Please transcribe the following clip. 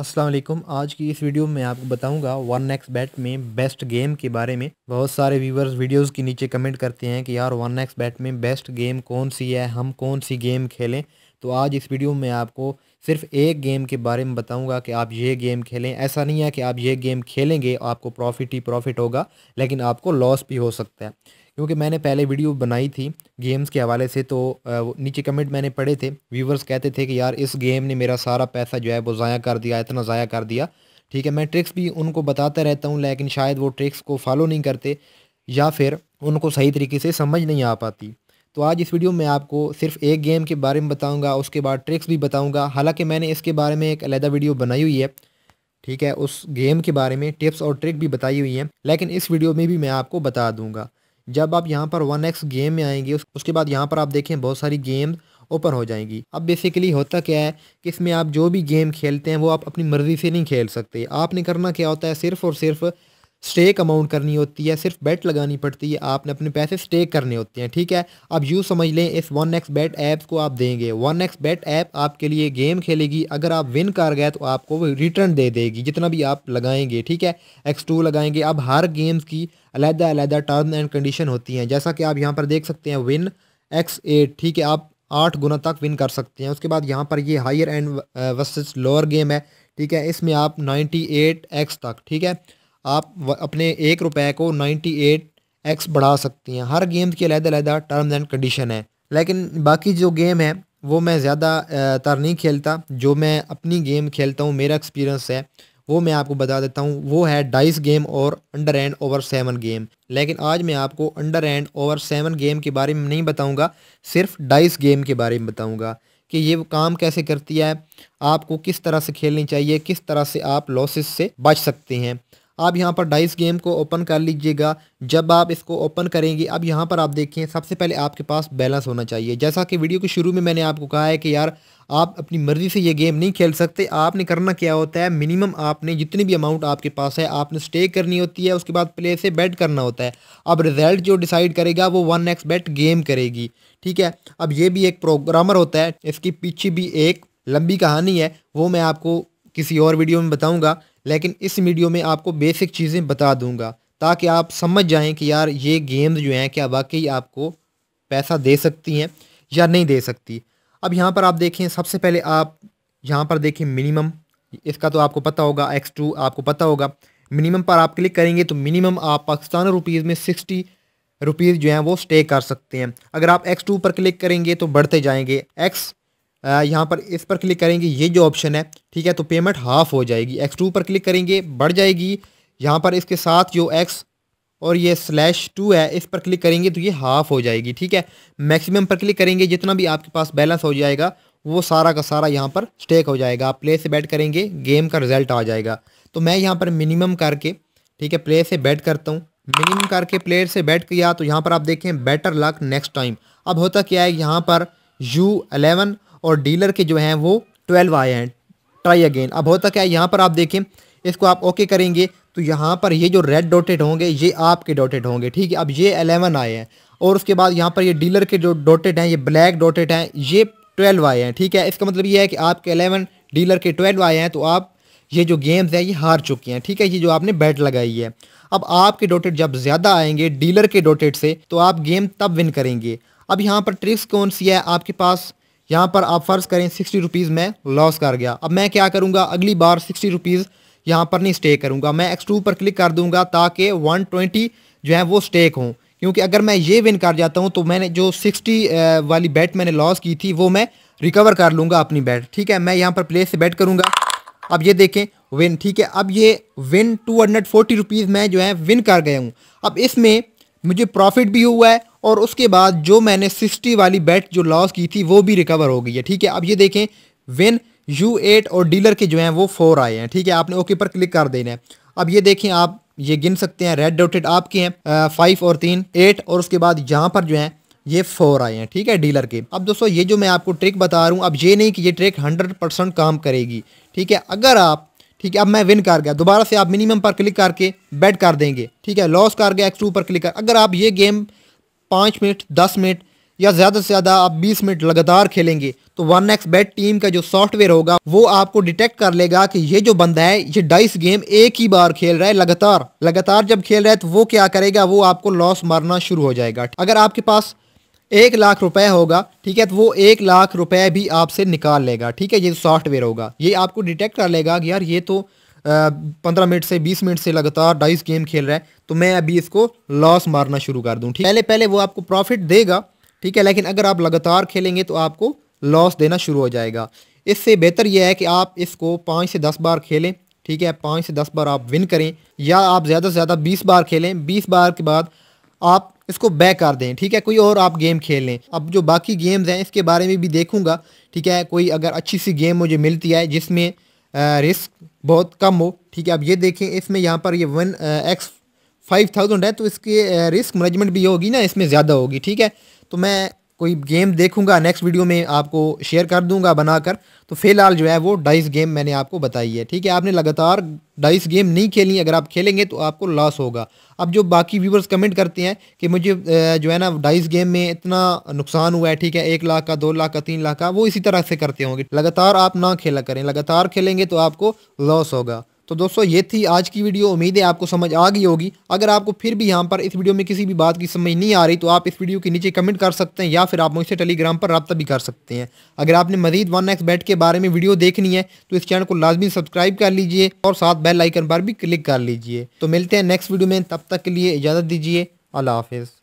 अस्सलाम वालेकुम आज की इस वीडियो में आपको बताऊंगा वन एक्स बैट में बेस्ट गेम के बारे में बहुत सारे व्यूवर्स वीडियोस के नीचे कमेंट करते हैं कि यार वन एक्स बैट में बेस्ट गेम कौन सी है हम कौन सी गेम खेलें तो आज इस वीडियो में आपको सिर्फ एक गेम के बारे में बताऊंगा कि आप ये गेम खेलें ऐसा नहीं है कि आप ये गेम खेलेंगे आपको प्रॉफिट ही प्रॉफिट होगा लेकिन आपको लॉस भी हो सकता है क्योंकि मैंने पहले वीडियो बनाई थी गेम्स के हवाले से तो नीचे कमेंट मैंने पढ़े थे व्यूवर्स कहते थे कि यार इस गेम ने मेरा सारा पैसा जो है वो ज़ाया कर दिया इतना ज़ाया कर दिया ठीक है मैं ट्रिक्स भी उनको बताता रहता हूँ लेकिन शायद वो ट्रिक्स को फॉलो नहीं करते या फिर उनको सही तरीके से समझ नहीं आ पाती तो आज इस वीडियो में आपको सिर्फ एक गेम के बारे में बताऊंगा उसके बाद ट्रिक्स भी बताऊंगा हालांकि मैंने इसके बारे में एक अलहदा वीडियो बनाई हुई है ठीक है उस गेम के बारे में टिप्स और ट्रिक भी बताई हुई हैं लेकिन इस वीडियो में भी मैं आपको बता दूंगा जब आप यहाँ पर वन एक्स गेम में आएंगे उस, उसके बाद यहाँ पर आप देखें बहुत सारी गेम ओपन हो जाएंगी अब बेसिकली होता क्या है कि इसमें आप जो भी गेम खेलते हैं वो आप अपनी मर्ज़ी से नहीं खेल सकते आपने करना क्या होता है सिर्फ़ और सिर्फ़ स्टेक अमाउंट करनी होती है सिर्फ बेट लगानी पड़ती है आपने अपने पैसे स्टेक करने होते हैं ठीक है अब यूँ समझ लें इस वन एक्स बेट ऐप को आप देंगे वन एक्स बेट ऐप आपके लिए गेम खेलेगी अगर आप विन कर गए तो आपको रिटर्न दे देगी जितना भी आप लगाएंगे ठीक है एक्स टू लगाएंगे अब हर गेम्स की अलहदा अलहदा टर्म एंड कंडीशन होती हैं जैसा कि आप यहाँ पर देख सकते हैं विन एक्स एट ठीक है आप आठ गुना तक विन कर सकते हैं उसके बाद यहाँ पर ये higher and versus lower game है ठीक है इसमें आप नाइन्टी एट एक्स तक ठीक है आप अपने एक रुपए को नाइन्टी एट एक्स बढ़ा सकती हैं हर गेम की अलग अलग टर्म्स एंड कंडीशन है लेकिन बाकी जो गेम है वो मैं ज़्यादा तर नहीं खेलता जो मैं अपनी गेम खेलता हूँ मेरा एक्सपीरियंस है वो मैं आपको बता देता हूँ वो है डाइस गेम और under and over seven game लेकिन आज मैं आपको under and over seven game के बारे में नहीं बताऊँगा सिर्फ डाइस गेम के बारे में बताऊँगा कि ये काम कैसे करती है आपको किस तरह से खेलनी चाहिए किस तरह से आप लॉसेस से बच सकते हैं आप यहाँ पर डाइस गेम को ओपन कर लीजिएगा जब आप इसको ओपन करेंगे अब यहाँ पर आप देखें सबसे पहले आपके पास बैलेंस होना चाहिए जैसा कि वीडियो के शुरू में मैंने आपको कहा है कि यार आप अपनी मर्ज़ी से ये गेम नहीं खेल सकते आपने करना क्या होता है मिनिमम आपने जितनी भी अमाउंट आपके पास है आपने स्टे करनी होती है उसके बाद प्ले से बैट करना होता है अब रिजल्ट जो डिसाइड करेगा वो वन एक्स बैट गेम करेगी ठीक है अब ये भी एक प्रोग्रामर होता है इसके पीछे भी एक लंबी कहानी है वो मैं आपको किसी और वीडियो में बताऊँगा लेकिन इस वीडियो में आपको बेसिक चीज़ें बता दूंगा ताकि आप समझ जाएं कि यार ये गेम्स जो हैं क्या वाकई आपको पैसा दे सकती हैं या नहीं दे सकती अब यहाँ पर आप देखें सबसे पहले आप यहाँ पर देखें मिनिमम इसका तो आपको पता होगा एक्स टू आपको पता होगा मिनिमम पर आप क्लिक करेंगे तो मिनिमम आप पाकिस्तान रुपीज़ में सिक्सटी रुपीज़ जो हैं वो स्टे कर सकते हैं अगर आप एक्स टू पर क्लिक करेंगे तो बढ़ते जाएंगे एक्स यहाँ पर इस पर क्लिक करेंगे ये जो ऑप्शन है ठीक है तो पेमेंट हाफ हो जाएगी एक्स टू पर क्लिक करेंगे बढ़ जाएगी यहाँ पर इसके साथ जो एक्स और ये स्लैश टू है इस पर क्लिक करेंगे तो ये हाफ़ हो जाएगी ठीक है मैक्सिमम पर क्लिक करेंगे जितना भी आपके पास बैलेंस हो जाएगा वो सारा का सारा यहाँ पर स्टेक हो जाएगा आप प्ले से बैट करेंगे गेम का रिजल्ट आ जाएगा तो मैं यहाँ पर मिनिमम करके ठीक है प्ले से बैट करता हूँ मिनिमम करके प्लेयर से बैट किया तो यहाँ पर आप देखें बेटर लक नेक्स्ट टाइम अब होता क्या है यहाँ पर यू अलेवन और डीलर के जो हैं वो ट्वेल्व आए हैं ट्राई अगेन अब होता क्या है यहाँ पर आप देखें इसको आप ओके करेंगे तो यहाँ पर ये जो रेड डॉटेड होंगे ये आपके डॉटेड होंगे ठीक है अब ये अलेवन आए हैं और उसके बाद यहाँ पर ये डीलर के जो डॉटेड हैं ये ब्लैक डॉटेड हैं ये ट्वेल्व आए हैं ठीक है इसका मतलब ये है कि आपके अलेवन डीलर के ट्वेल्व आए हैं तो आप ये जो गेम्स हैं ये हार चुकी हैं ठीक है ये जो आपने बैट लगाई है अब आपके डोटेड जब ज़्यादा आएंगे डीलर के डोटेड से तो आप गेम तब विन करेंगे अब यहाँ पर ट्रिक्स कौन सी है आपके पास यहाँ पर आप फ़र्ज़ करें सिक्सटी रुपीज़ मैं लॉस कर गया अब मैं क्या करूँगा अगली बार सिक्सटी रुपीज़ यहाँ पर नहीं स्टे करूँगा मैं एक्स टू पर क्लिक कर दूँगा ताकि वन ट्वेंटी जो है वो स्टेक हों क्योंकि अगर मैं ये विन कर जाता हूँ तो मैंने जो सिक्सटी वाली बैट मैंने लॉस की थी वो मैं रिकवर कर लूँगा अपनी बैट ठीक है मैं यहाँ पर प्ले से बैट करूँगा अब ये देखें विन ठीक है अब ये win two hundred forty rupees मैं जो है विन कर गया हूँ अब इसमें मुझे प्रॉफिट भी हुआ है और उसके बाद जो मैंने सिक्सटी वाली बैट जो लॉस की थी वो भी रिकवर हो गई है ठीक है अब ये देखें विन यू एट और डीलर के जो हैं वो फोर आए हैं ठीक है आपने ओके पर क्लिक कर देना है अब ये देखें आप ये गिन सकते हैं रेड डॉटेड आपके हैं फाइव और तीन एट और उसके बाद यहाँ पर जो है ये फोर आए हैं ठीक है डीलर के अब दोस्तों ये जो मैं आपको ट्रिक बता रहा हूँ अब ये नहीं कि ये ट्रिक हंड्रेड परसेंट काम करेगी ठीक है अगर आप ठीक है अब मैं विन कर गया दोबारा से आप मिनिमम पर क्लिक करके बैट कर देंगे ठीक है लॉस कर गया एक्स टू पर क्लिक कर अगर आप ये गेम पाँच मिनट दस मिनट या ज़्यादा से ज़्यादा आप 20 मिनट लगातार खेलेंगे तो वन एक्स बैट टीम का जो सॉफ्टवेयर होगा वो आपको डिटेक्ट कर लेगा कि ये जो बंदा है ये डाइस गेम एक ही बार खेल रहा है लगातार लगातार जब खेल रहा है तो वो क्या करेगा वो आपको लॉस मारना शुरू हो जाएगा अगर आपके पास एक लाख रुपए होगा ठीक है तो वो एक लाख रुपए भी आपसे निकाल लेगा ठीक है ये सॉफ्टवेयर होगा ये आपको डिटेक्ट कर लेगा कि यार ये तो पंद्रह मिनट से बीस मिनट से लगातार डाइस गेम खेल रहा है तो मैं अभी इसको लॉस मारना शुरू कर दूँ ठीक पहले पहले वो आपको प्रॉफिट देगा ठीक है लेकिन अगर आप लगातार खेलेंगे तो आपको लॉस देना शुरू हो जाएगा इससे बेहतर यह है कि आप इसको पाँच से दस बार खेलें ठीक है पाँच से दस बार आप विन करें या आप ज़्यादा से ज़्यादा बीस बार खेलें बीस बार के बाद आप इसको बैक कर दें ठीक है कोई और आप गेम खेल लें अब जो बाकी गेम्स हैं इसके बारे में भी देखूंगा ठीक है कोई अगर अच्छी सी गेम मुझे मिलती है जिसमें रिस्क बहुत कम हो ठीक है अब ये देखें इसमें यहाँ पर ये वन एक्स फाइव थाउजेंड है तो इसकी रिस्क मैनेजमेंट भी होगी ना इसमें ज़्यादा होगी ठीक है तो मैं कोई गेम देखूंगा नेक्स्ट वीडियो में आपको शेयर कर दूंगा बनाकर तो फिलहाल जो है वो डाइस गेम मैंने आपको बताई है ठीक है आपने लगातार डाइस गेम नहीं खेली अगर आप खेलेंगे तो आपको लॉस होगा अब जो बाकी व्यूवर्स कमेंट करते हैं कि मुझे जो है ना डाइस गेम में इतना नुकसान हुआ है ठीक है एक लाख का दो लाख का तीन लाख का वो इसी तरह से करते होंगे लगातार आप ना खेला करें लगातार खेलेंगे तो आपको लॉस होगा तो दोस्तों ये थी आज की वीडियो उम्मीद है आपको समझ आ गई होगी अगर आपको फिर भी यहाँ पर इस वीडियो में किसी भी बात की समझ नहीं आ रही तो आप इस वीडियो के नीचे कमेंट कर सकते हैं या फिर आप मुझसे टेलीग्राम पर रब्ता भी कर सकते हैं अगर आपने मजीद वन एक्स बैट के बारे में वीडियो देखनी है तो इस चैनल को लाजमी सब्सक्राइब कर लीजिए और साथ बेल आइकन पर भी क्लिक कर लीजिए तो मिलते हैं नेक्स्ट वीडियो में तब तक के लिए इजाज़त दीजिए अल्लाह हाफिज़